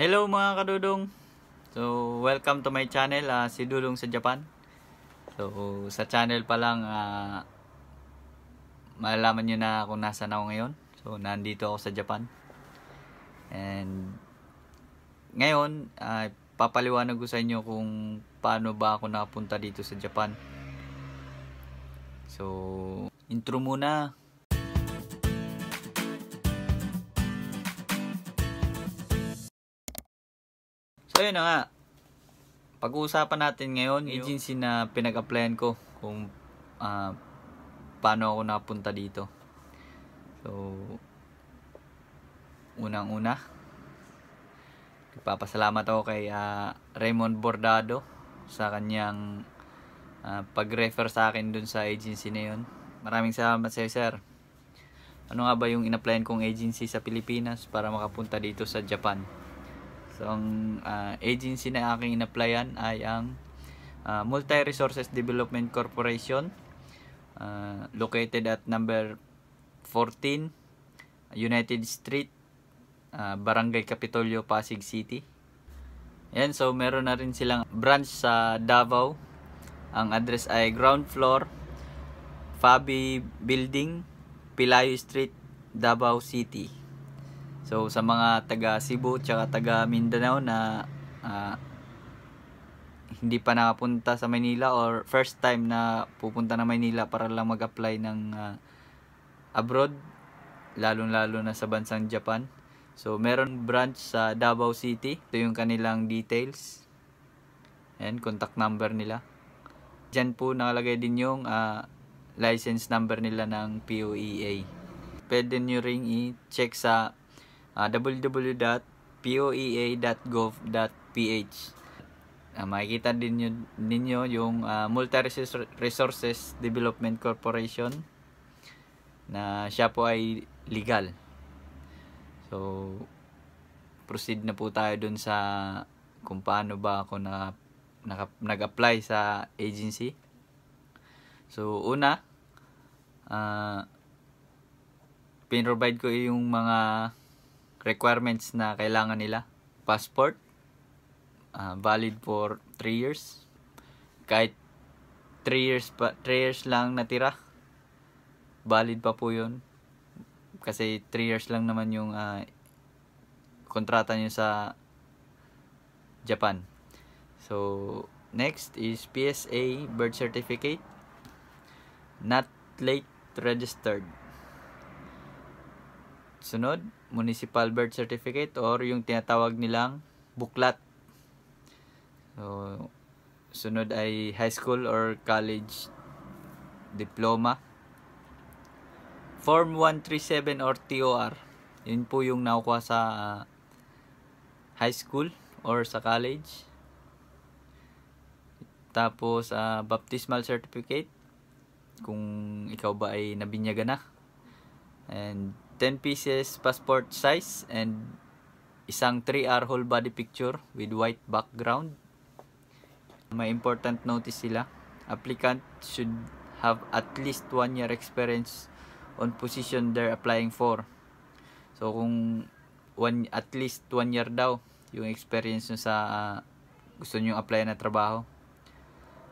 Hello mga kadudong So welcome to my channel uh, Si Dudong sa Japan So sa channel pa lang uh, Malalaman nyo na kung nasan ako ngayon So nandito ako sa Japan And Ngayon uh, Papaliwanag ko sa inyo kung Paano ba ako nakapunta dito sa Japan So Intro muna So yun na nga. Pag-uusapan natin ngayon, agency na pinag-applyan ko kung uh, paano ako napunta dito. So, unang-una, ipapasalamat ako kay uh, Raymond Bordado sa kanyang uh, pag-refer sa akin dun sa agency na yun. Maraming salamat sa sir. Ano nga ba yung in-applyan kong agency sa Pilipinas para makapunta dito sa Japan? So, ang uh, agency na aking inapplyan ay ang uh, ah, Multi-Resources Development Corporation uh, located at number 14 United Street uh, Barangay Capitolio, Pasig City. Yan, so meron na rin silang branch sa Davao. Ang address ay ground floor Fabi Building, Pilayo Street, Davao City. So sa mga taga Cebu tsaka taga Mindanao na uh, hindi pa nakapunta sa Manila or first time na pupunta na Manila para lang mag-apply ng uh, abroad lalong-lalo na sa bansang Japan. So meron branch sa Davao City. Ito yung kanilang details. And contact number nila. Diyan po nakalagay din yung uh, license number nila ng POEA. Pwede nyo ring i-check sa Ah, www.poea.gov.ph uh, ah, makikita din nyo, ninyo yung uh, Multi Resources Development Corporation na siya po ay legal so proceed na po tayo dun sa kung paano ba ako na, na nag-apply sa agency so una uh, pinrovide ko yung mga requirements na kailangan nila. Passport, uh, valid for 3 years. Kahit 3 years, pa, 3 years lang natira, valid pa po yun. Kasi 3 years lang naman yung uh, kontrata nyo sa Japan. So, next is PSA birth certificate. Not late registered. Sunod, municipal birth certificate or yung tinatawag nilang buklat. So, sunod ay high school or college diploma. Form 137 or TOR. Yun po yung nakukuha sa high school or sa college. Tapos, uh, baptismal certificate. Kung ikaw ba ay nabinyaga na. And 10 pieces passport size and isang 3R whole body picture with white background. May important notice sila. Applicant should have at least 1 year experience on position they're applying for. So kung one, at least 1 year daw yung experience nyo sa uh, gusto nyo apply na trabaho.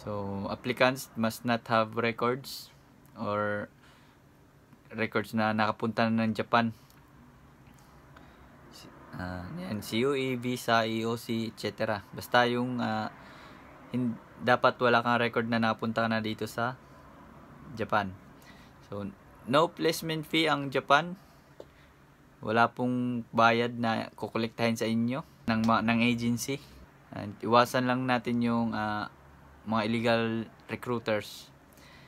So applicants must not have records or records na nakapunta na ng Japan. Uh, yan, COE, visa, EOC, etc. Basta yung uh, dapat wala kang record na napunta na dito sa Japan. So, no placement fee ang Japan. Wala pong bayad na kukolektahin sa inyo ng, ng agency. And iwasan lang natin yung uh, mga illegal recruiters.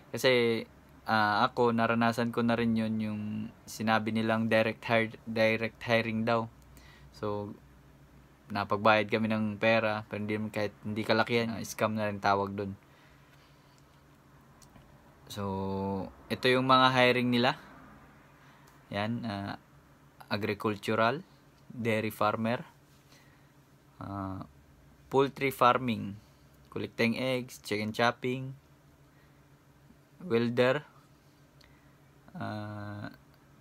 Kasi uh, ako naranasan ko na rin yon yung sinabi nilang direct hire, direct hiring daw. So napagbayad kami ng pera pero hindi naman kahit hindi kalakihan, uh, scam na rin tawag doon. So ito yung mga hiring nila. Yan, uh, agricultural, dairy farmer, uh, poultry farming, collecting eggs, chicken chopping, welder, uh,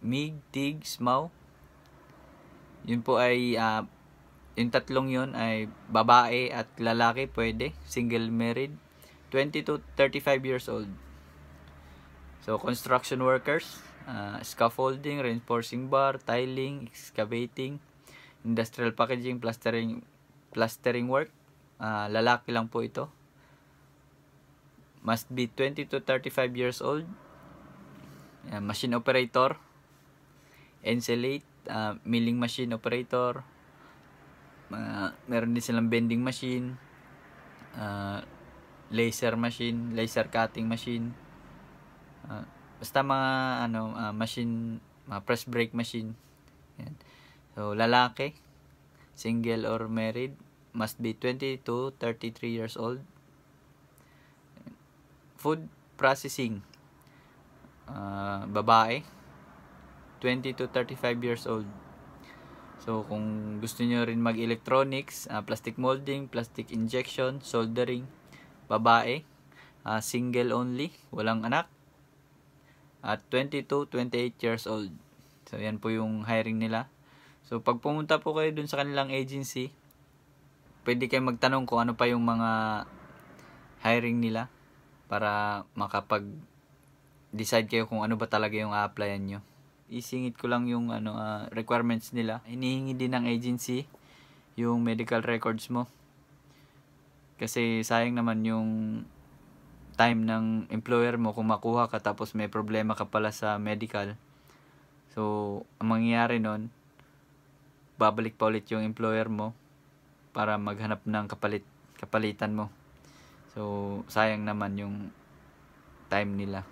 mig, tig, smaw. Yun po ay, uh, yung tatlong yun ay babae at lalaki pwede, single married, 20 to 35 years old. So, construction workers, uh, scaffolding, reinforcing bar, tiling, excavating, industrial packaging, plastering, plastering work, uh, lalaki lang po ito. Must be 20 to 35 years old, Ah, machine operator, ensilate, uh, ah, milling machine operator, uh, meron din silang bending machine, uh, laser machine, laser cutting machine, uh, basta mga ano, uh, machine, mga press brake machine. Yan. So, lalaki, single or married, must be 20 to 33 years old. Food processing, uh, babae 20 to 35 years old so kung gusto niyo rin mag electronics uh, ah, plastic molding plastic injection soldering babae uh, single only walang anak at 22 28 years old so yan po yung hiring nila so pag pumunta po kayo dun sa kanilang agency pwede kayo magtanong kung ano pa yung mga hiring nila para makapag decide kayo kung ano ba talaga yung a-applyan nyo. Isingit ko lang yung ano, uh, requirements nila. Hinihingi din ng agency yung medical records mo. Kasi sayang naman yung time ng employer mo kung makuha ka tapos may problema ka pala sa medical. So, ang mangyayari nun, babalik pa ulit yung employer mo para maghanap ng kapalit, kapalitan mo. So, sayang naman yung time nila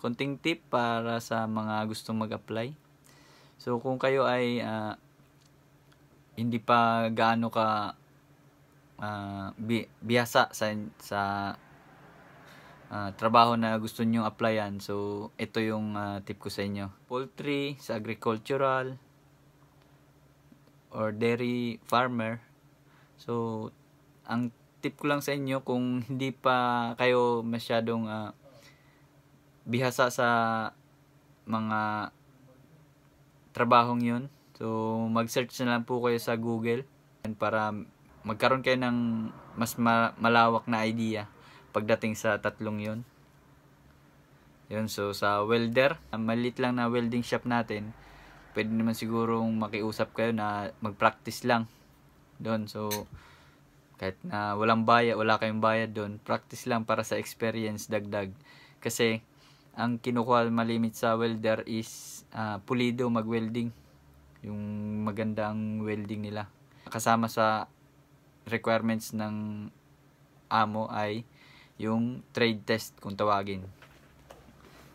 konting tip para sa mga gustong mag-apply. So kung kayo ay uh, hindi pa gaano ka uh, bi biyasa sa sa uh, trabaho na gusto niyo applyan, so ito yung uh, tip ko sa inyo. Poultry, sa agricultural or dairy farmer. So ang tip ko lang sa inyo kung hindi pa kayo masyadong uh, bihasa sa mga trabahong yun. So, mag-search na lang po kayo sa Google para magkaroon kayo ng mas ma- malawak na idea pagdating sa tatlong yun. Yun, so sa welder, malit lang na welding shop natin, pwede naman sigurong makiusap kayo na mag-practice lang doon. So, kahit na walang bayad, wala kayong bayad doon, practice lang para sa experience dagdag. Kasi, ang kinukuha malimit sa welder is uh, pulido magwelding Yung maganda ang welding nila. Kasama sa requirements ng amo ay yung trade test kung tawagin.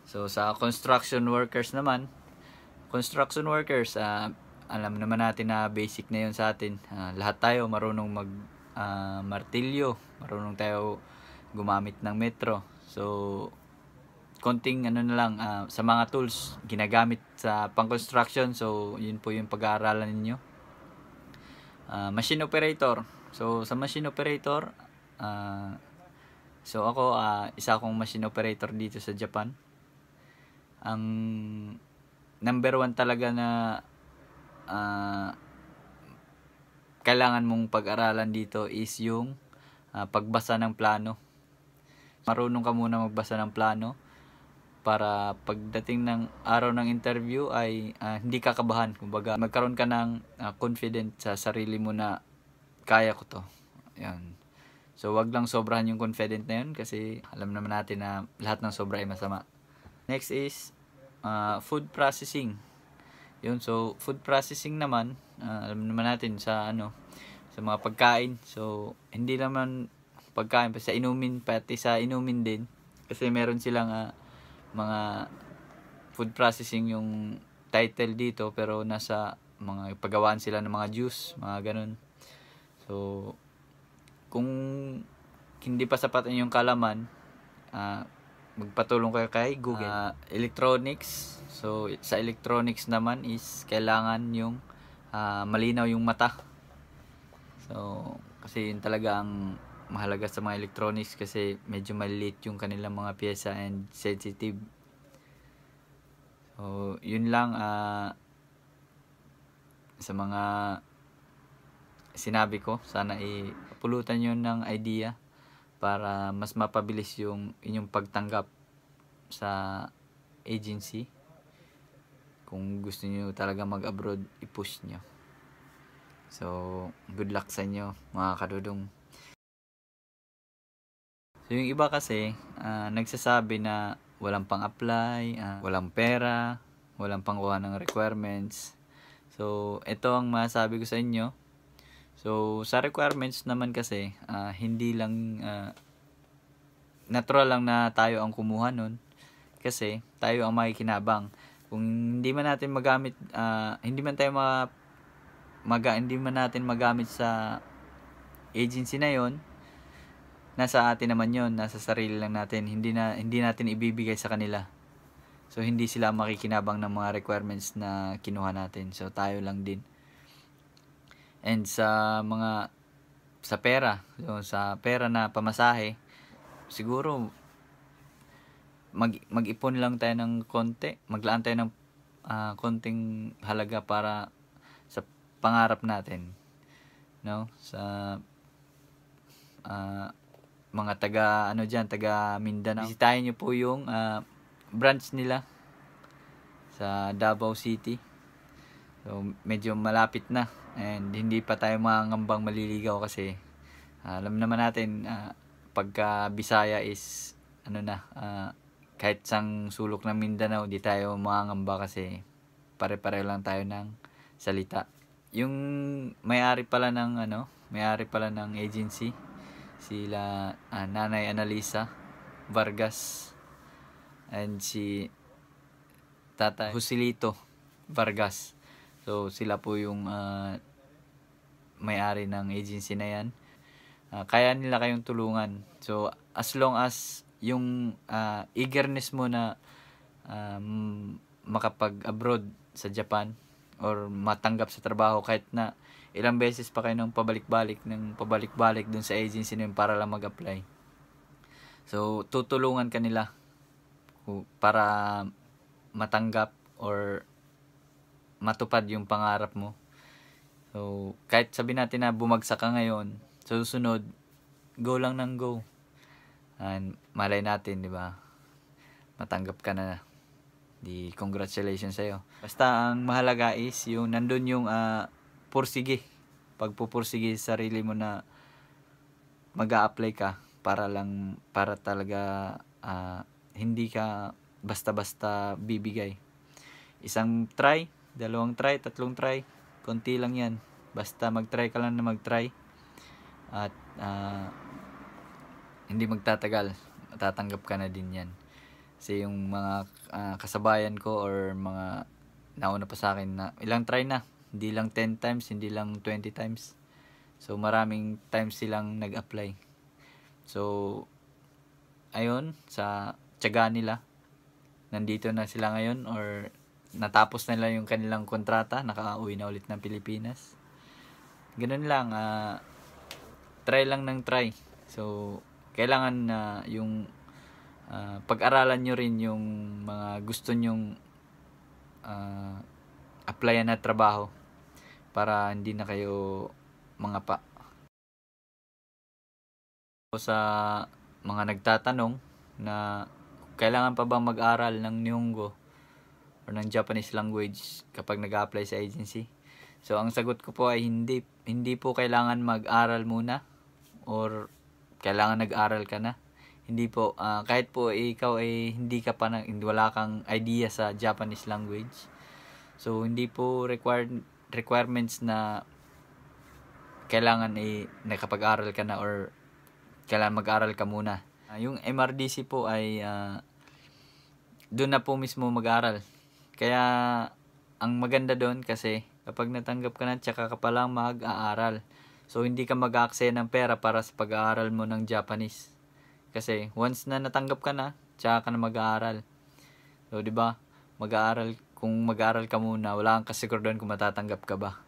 So sa construction workers naman, construction workers, uh, alam naman natin na basic na yun sa atin. Uh, lahat tayo marunong mag uh, martilyo, marunong tayo gumamit ng metro. So konting ano na lang uh, sa mga tools ginagamit sa pang construction so yun po yung pag-aaralan ninyo uh, machine operator so sa machine operator uh, so ako uh, isa akong machine operator dito sa Japan ang number one talaga na uh, kailangan mong pag-aralan dito is yung uh, pagbasa ng plano marunong ka muna magbasa ng plano para pagdating ng araw ng interview ay uh, hindi kakabahan. Kumbaga, magkaroon ka ng uh, confident sa sarili mo na kaya ko to. Ayan. So, wag lang sobrahan yung confident na yun kasi alam naman natin na lahat ng sobra ay masama. Next is uh, food processing. Yun, so food processing naman, uh, alam naman natin sa ano, sa mga pagkain. So, hindi naman pagkain, pa sa inumin, pati sa inumin din. Kasi meron silang uh, mga food processing yung title dito pero nasa mga paggawaan sila ng mga juice, mga ganun. So, kung hindi pa sapat yung kalaman, uh, magpatulong kayo kay Google. Uh, electronics. So, sa electronics naman is kailangan yung uh, malinaw yung mata. So, kasi yun talaga ang mahalaga sa mga electronics kasi medyo maliit yung kanilang mga pyesa and sensitive. So, yun lang uh, sa mga sinabi ko. Sana ipulutan yun ng idea para mas mapabilis yung inyong pagtanggap sa agency. Kung gusto niyo talaga mag-abroad, i-push nyo. So, good luck sa inyo mga kadudong. So yung iba kasi uh, nagsasabi na walang pang-apply, uh, walang pera, walang pangkuha ng requirements. So ito ang masabi ko sa inyo. So sa requirements naman kasi uh, hindi lang uh, natural lang na tayo ang kumuha nun kasi tayo ang makikinabang. Kung hindi man natin magamit uh, hindi man tayo ma maga, hindi man natin magamit sa agency na 'yon, nasa atin naman yon nasa sarili lang natin hindi na hindi natin ibibigay sa kanila so hindi sila makikinabang ng mga requirements na kinuha natin so tayo lang din and sa mga sa pera so, sa pera na pamasahe siguro mag mag-ipon lang tayo ng konti maglaan tayo ng uh, konting halaga para sa pangarap natin no sa uh, mga taga ano diyan, taga Mindanao. Bisitahin niyo po yung uh, branch nila sa Davao City. So medyo malapit na and hindi pa tayo mangangambang maliligaw kasi uh, alam naman natin uh, pagka Bisaya is ano na uh, kahit sang sulok ng Mindanao di tayo mangangamba kasi pare-pareho lang tayo ng salita. Yung may-ari pala ng ano, may-ari pala ng agency sila uh, Nanay Analisa Vargas and si Tata Husilito Vargas. So sila po yung uh, may-ari ng agency na yan. Uh, kaya nila kayong tulungan. So as long as yung uh, eagerness mo na um, makapag-abroad sa Japan or matanggap sa trabaho kahit na ilang beses pa kayo ng pabalik-balik ng pabalik-balik dun sa agency na para lang mag-apply so tutulungan kanila para matanggap or matupad yung pangarap mo so kahit sabi natin na bumagsak ka ngayon so susunod go lang ng go and malay natin di ba matanggap ka na di congratulations sa'yo basta ang mahalaga is yung nandun yung uh, pursige. Pagpupursige sa sarili mo na mag apply ka para lang, para talaga uh, hindi ka basta-basta bibigay. Isang try, dalawang try, tatlong try, konti lang yan. Basta mag-try ka lang na mag-try at uh, hindi magtatagal, tatanggap ka na din yan. Kasi yung mga uh, kasabayan ko or mga nauna pa sa akin na ilang try na, hindi lang 10 times, hindi lang 20 times. So, maraming times silang nag-apply. So, ayun, sa tiyaga nila, nandito na sila ngayon or natapos na nila yung kanilang kontrata, nakauwi na ulit ng Pilipinas. Ganun lang, uh, try lang ng try. So, kailangan na uh, yung uh, pag-aralan nyo rin yung mga gusto nyong uh, applyan na trabaho para hindi na kayo mga pa. o Sa mga nagtatanong na kailangan pa ba mag-aral ng Nihongo or ng Japanese language kapag nag-apply sa agency? So ang sagot ko po ay hindi hindi po kailangan mag-aral muna or kailangan nag-aral ka na. Hindi po uh, kahit po ikaw ay hindi ka pa na, wala kang idea sa Japanese language. So hindi po required requirements na kailangan ay nakapag-aral ka na or kailangan mag-aral ka muna. Uh, yung MRDC po ay uh, doon na po mismo mag-aral. Kaya ang maganda doon kasi kapag natanggap ka na tsaka ka pa lang mag-aaral. So hindi ka mag-aakse ng pera para sa pag-aaral mo ng Japanese. Kasi once na natanggap ka na, tsaka ka na mag-aaral. So 'di ba? Mag-aaral kung mag aral ka muna, wala kang kasiguraduhan kung matatanggap ka ba.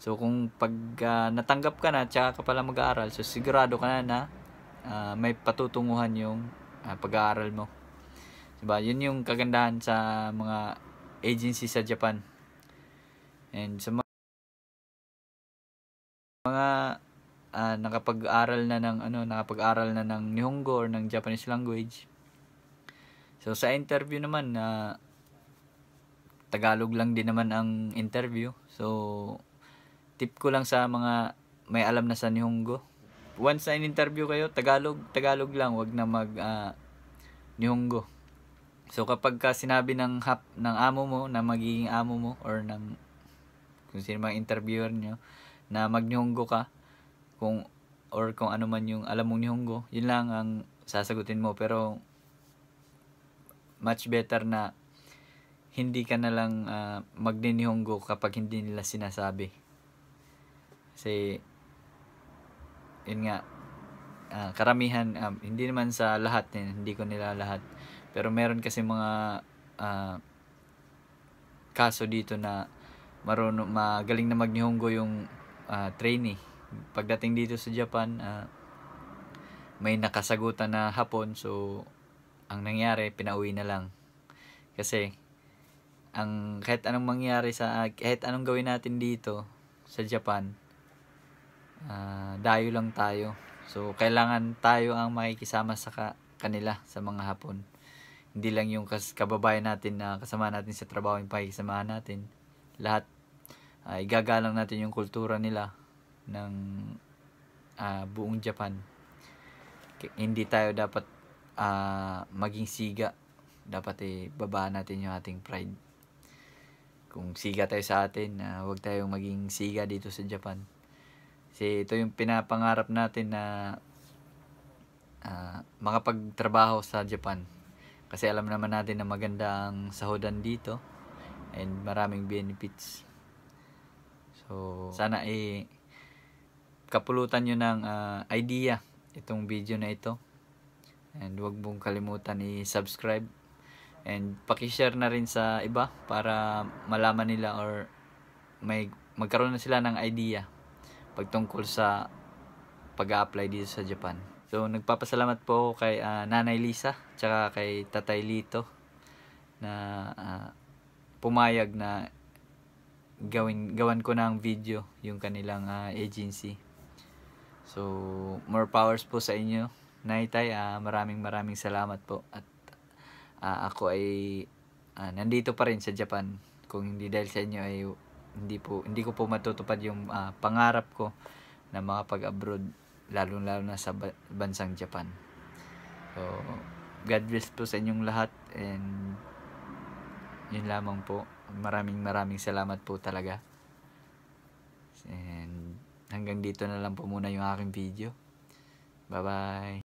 So kung pag uh, natanggap ka na, tsaka ka pala mag-aaral, so sigurado ka na na uh, may patutunguhan yung uh, pag-aaral mo. Diba? Yun yung kagandahan sa mga agency sa Japan. And sa mga, mga uh, nakapag-aral na ng ano, nakapag-aral na ng Nihongo or ng Japanese language. So sa interview naman na uh, Tagalog lang din naman ang interview. So, tip ko lang sa mga may alam na sa Nihongo. Once na in-interview kayo, Tagalog, Tagalog lang. wag na mag uh, ah, Nihongo. So, kapag ka sinabi ng, hap, ng amo mo, na magiging amo mo, or ng kung sino mang interviewer nyo, na mag ka, kung, or kung ano man yung alam mong Nihongo, yun lang ang sasagutin mo. Pero, much better na hindi ka na lang uh, ah, magninihonggo kapag hindi nila sinasabi. Kasi, yun nga, uh, karamihan, um, hindi naman sa lahat, eh, hindi ko nila lahat. Pero meron kasi mga uh, kaso dito na marunong, magaling na magnihonggo yung uh, trainee. Pagdating dito sa Japan, uh, may nakasagutan na hapon so ang nangyari pinauwi na lang kasi ang kahit anong mangyari sa kahit anong gawin natin dito sa Japan uh, dayo lang tayo so kailangan tayo ang makikisama sa ka, kanila sa mga Hapon hindi lang yung kas kababayan natin na kasama natin sa trabaho yung pakikisamahan natin lahat uh, igagalang natin yung kultura nila ng uh, buong Japan K hindi tayo dapat uh, maging siga dapat eh babaan natin yung ating pride kung siga tayo sa atin na uh, huwag tayong maging siga dito sa Japan. Kasi ito yung pinapangarap natin na uh, makapagtrabaho sa Japan. Kasi alam naman natin na maganda ang sahodan dito and maraming benefits. So, sana eh kapulutan nyo ng uh, idea itong video na ito. And huwag mong kalimutan i-subscribe And paki-share na rin sa iba para malaman nila or may magkaroon na sila ng idea pagtungkol sa pag-apply dito sa Japan. So nagpapasalamat po kay uh, Nanay Lisa tsaka kay Tatay Lito na uh, pumayag na gawin gawan ko ng video yung kanilang uh, agency. So more powers po sa inyo. Naitay, uh, maraming maraming salamat po at uh, ako ay uh, nandito pa rin sa Japan. Kung hindi dahil sa inyo ay hindi po hindi ko po matutupad yung uh, pangarap ko na makapag-abroad lalo-lalo na sa ba bansang Japan. So, God bless po sa inyong lahat and yun lamang po. Maraming maraming salamat po talaga. And hanggang dito na lang po muna yung aking video. Bye-bye!